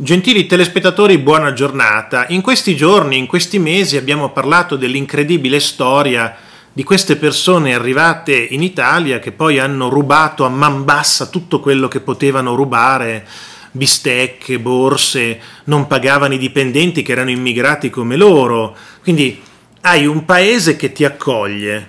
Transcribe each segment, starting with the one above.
Gentili telespettatori, buona giornata. In questi giorni, in questi mesi abbiamo parlato dell'incredibile storia di queste persone arrivate in Italia che poi hanno rubato a man bassa tutto quello che potevano rubare, bistecche, borse, non pagavano i dipendenti che erano immigrati come loro. Quindi hai un paese che ti accoglie,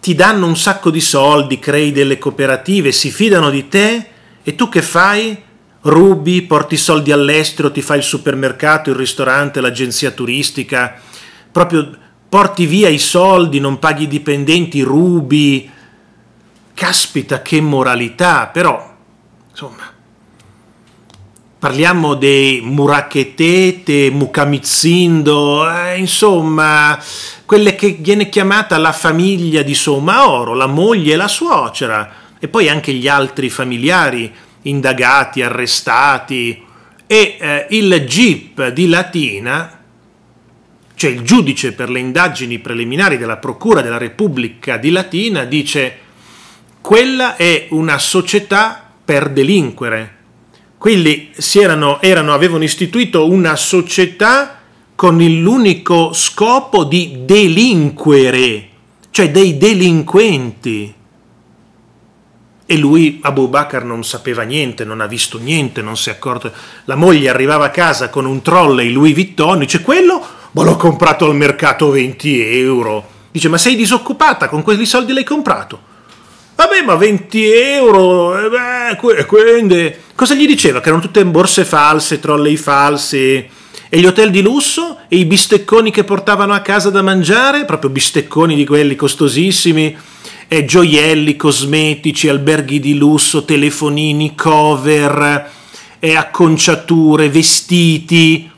ti danno un sacco di soldi, crei delle cooperative, si fidano di te e tu che fai? rubi, porti soldi all'estero, ti fai il supermercato, il ristorante, l'agenzia turistica, proprio porti via i soldi, non paghi i dipendenti, rubi. Caspita che moralità, però insomma parliamo dei murachetete, mucamizzindo, eh, insomma, quelle che viene chiamata la famiglia di Somaoro, la moglie e la suocera, e poi anche gli altri familiari indagati, arrestati e eh, il GIP di Latina, cioè il giudice per le indagini preliminari della Procura della Repubblica di Latina, dice quella è una società per delinquere. Quindi erano, erano, avevano istituito una società con l'unico scopo di delinquere, cioè dei delinquenti e lui Abu Bakr non sapeva niente, non ha visto niente, non si è accorto. La moglie arrivava a casa con un trolley Louis Vuitton, dice quello, ma l'ho comprato al mercato 20 euro. Dice ma sei disoccupata, con quei soldi l'hai comprato. Vabbè ma 20 euro, e eh, beh, quindi... Cosa gli diceva? Che erano tutte borse false, trolley falsi e gli hotel di lusso e i bistecconi che portavano a casa da mangiare, proprio bistecconi di quelli costosissimi eh, gioielli, cosmetici, alberghi di lusso, telefonini, cover, eh, acconciature, vestiti.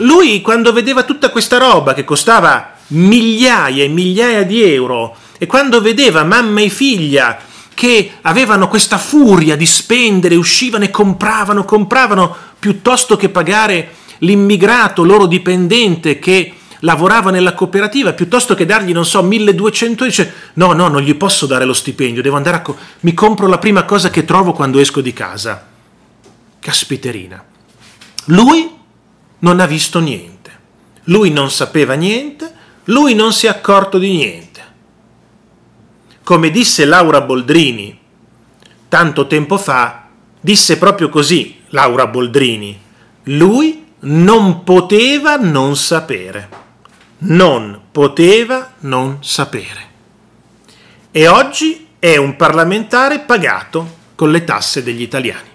Lui quando vedeva tutta questa roba che costava migliaia e migliaia di euro e quando vedeva mamma e figlia che avevano questa furia di spendere, uscivano e compravano, compravano piuttosto che pagare l'immigrato loro dipendente che lavorava nella cooperativa, piuttosto che dargli, non so, 1200, dice no, no, non gli posso dare lo stipendio, devo andare a... Co- mi compro la prima cosa che trovo quando esco di casa. Caspiterina. Lui non ha visto niente, lui non sapeva niente, lui non si è accorto di niente. Come disse Laura Boldrini tanto tempo fa, disse proprio così Laura Boldrini, lui non poteva non sapere non poteva non sapere. E oggi è un parlamentare pagato con le tasse degli italiani.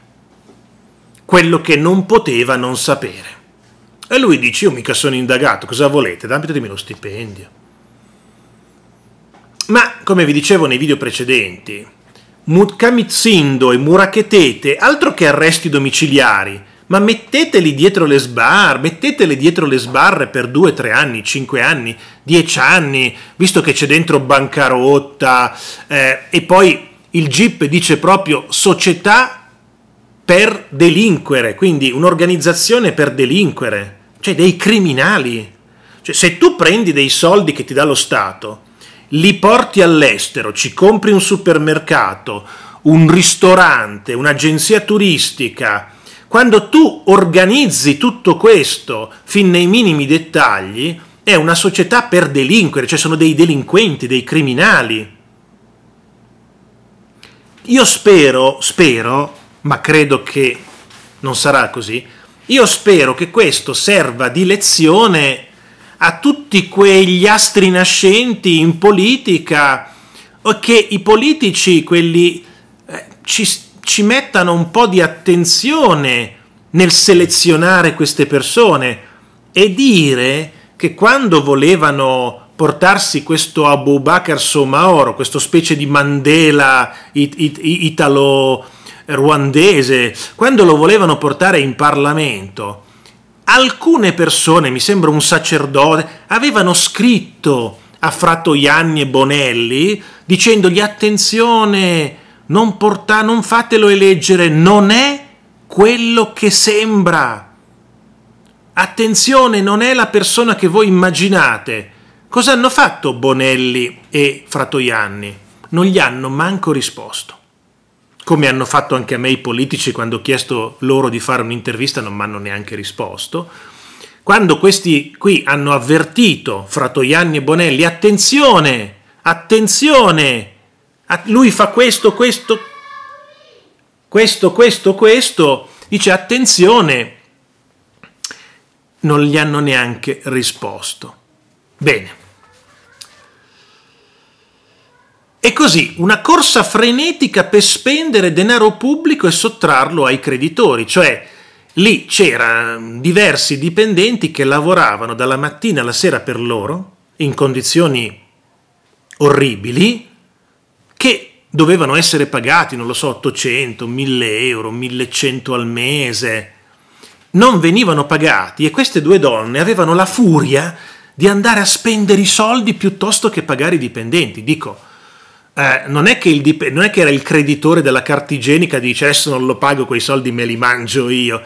Quello che non poteva non sapere. E lui dice, io mica sono indagato, cosa volete? Datemi lo stipendio. Ma, come vi dicevo nei video precedenti, Mutkamizindo e Muraketete, altro che arresti domiciliari, ma metteteli dietro le sbarre, metteteli dietro le sbarre per due, tre anni, cinque anni, dieci anni, visto che c'è dentro bancarotta eh, e poi il GIP dice proprio società per delinquere, quindi un'organizzazione per delinquere, cioè dei criminali. Cioè, se tu prendi dei soldi che ti dà lo Stato, li porti all'estero, ci compri un supermercato, un ristorante, un'agenzia turistica, quando tu organizzi tutto questo fin nei minimi dettagli, è una società per delinquere, cioè sono dei delinquenti, dei criminali. Io spero, spero, ma credo che non sarà così, io spero che questo serva di lezione a tutti quegli astri nascenti in politica o che i politici, quelli eh, ci, ci mettano un po' di attenzione nel selezionare queste persone e dire che quando volevano portarsi questo Abu Bakr Somaoro, questo specie di Mandela it- it- italo-ruandese, quando lo volevano portare in Parlamento, alcune persone, mi sembra un sacerdote, avevano scritto a Ianni e Bonelli dicendogli attenzione, non, porta, non fatelo eleggere, non è quello che sembra. Attenzione, non è la persona che voi immaginate. Cosa hanno fatto Bonelli e Fratoianni? Non gli hanno manco risposto. Come hanno fatto anche a me i politici quando ho chiesto loro di fare un'intervista, non mi hanno neanche risposto. Quando questi qui hanno avvertito Fratoianni e Bonelli, attenzione, attenzione, Ah, lui fa questo, questo, questo, questo, questo, dice attenzione, non gli hanno neanche risposto. Bene. E così una corsa frenetica per spendere denaro pubblico e sottrarlo ai creditori, cioè lì c'erano mm, diversi dipendenti che lavoravano dalla mattina alla sera per loro in condizioni orribili, che dovevano essere pagati, non lo so, 800, 1000 euro, 1100 al mese, non venivano pagati e queste due donne avevano la furia di andare a spendere i soldi piuttosto che pagare i dipendenti. Dico, eh, non, è dip- non, è che era il creditore della carta igienica dice adesso non lo pago quei soldi me li mangio io.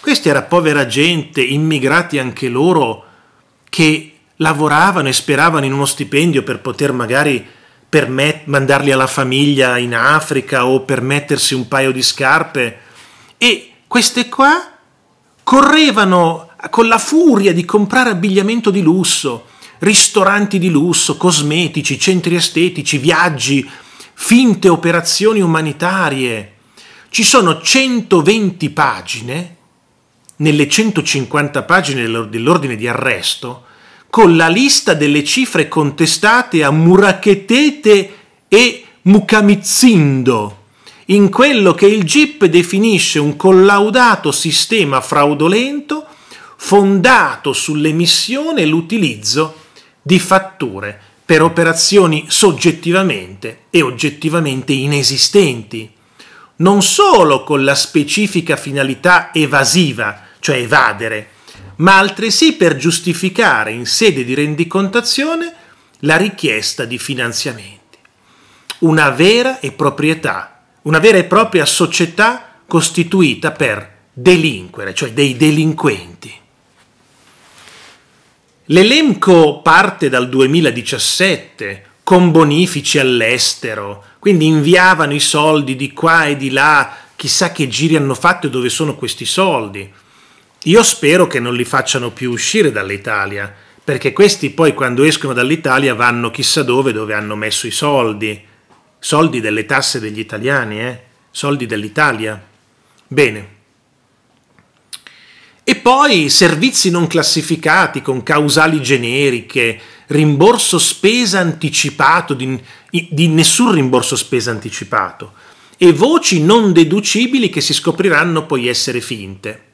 Questa era povera gente, immigrati anche loro, che lavoravano e speravano in uno stipendio per poter magari permet- mandarli alla famiglia in Africa o per mettersi un paio di scarpe. E queste qua correvano con la furia di comprare abbigliamento di lusso, ristoranti di lusso, cosmetici, centri estetici, viaggi, finte operazioni umanitarie. Ci sono 120 pagine, nelle 150 pagine dell'ordine di arresto, con la lista delle cifre contestate a Muraketete e Mukamizindo, in quello che il GIP definisce un collaudato sistema fraudolento fondato sull'emissione e l'utilizzo di fatture per operazioni soggettivamente e oggettivamente inesistenti, non solo con la specifica finalità evasiva, cioè evadere, ma altresì per giustificare in sede di rendicontazione la richiesta di finanziamenti. Una vera e, proprietà, una vera e propria società costituita per delinquere, cioè dei delinquenti. L'elenco parte dal 2017 con bonifici all'estero, quindi inviavano i soldi di qua e di là, chissà che giri hanno fatto e dove sono questi soldi. Io spero che non li facciano più uscire dall'Italia, perché questi poi quando escono dall'Italia vanno chissà dove, dove hanno messo i soldi, soldi delle tasse degli italiani, eh? soldi dell'Italia. Bene. E poi servizi non classificati con causali generiche, rimborso spesa anticipato, di, di, nessun rimborso spesa anticipato, e voci non deducibili che si scopriranno poi essere finte.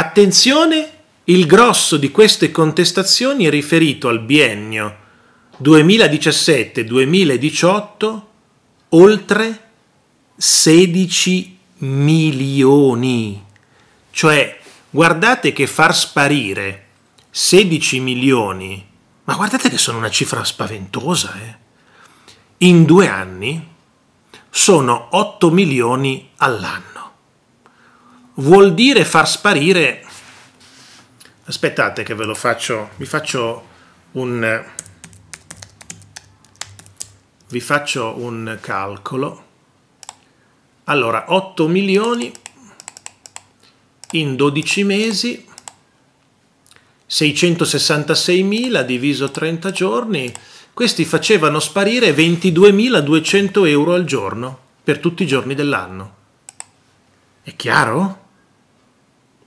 Attenzione, il grosso di queste contestazioni è riferito al biennio 2017-2018 oltre 16 milioni. Cioè, guardate che far sparire 16 milioni, ma guardate che sono una cifra spaventosa, eh? in due anni sono 8 milioni all'anno vuol dire far sparire... Aspettate che ve lo faccio, vi faccio un... Vi faccio un calcolo. Allora, 8 milioni in 12 mesi, 666.000 diviso 30 giorni, questi facevano sparire 22.200 euro al giorno per tutti i giorni dell'anno. È chiaro?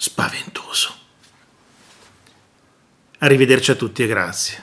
spaventoso. Arrivederci a tutti e grazie.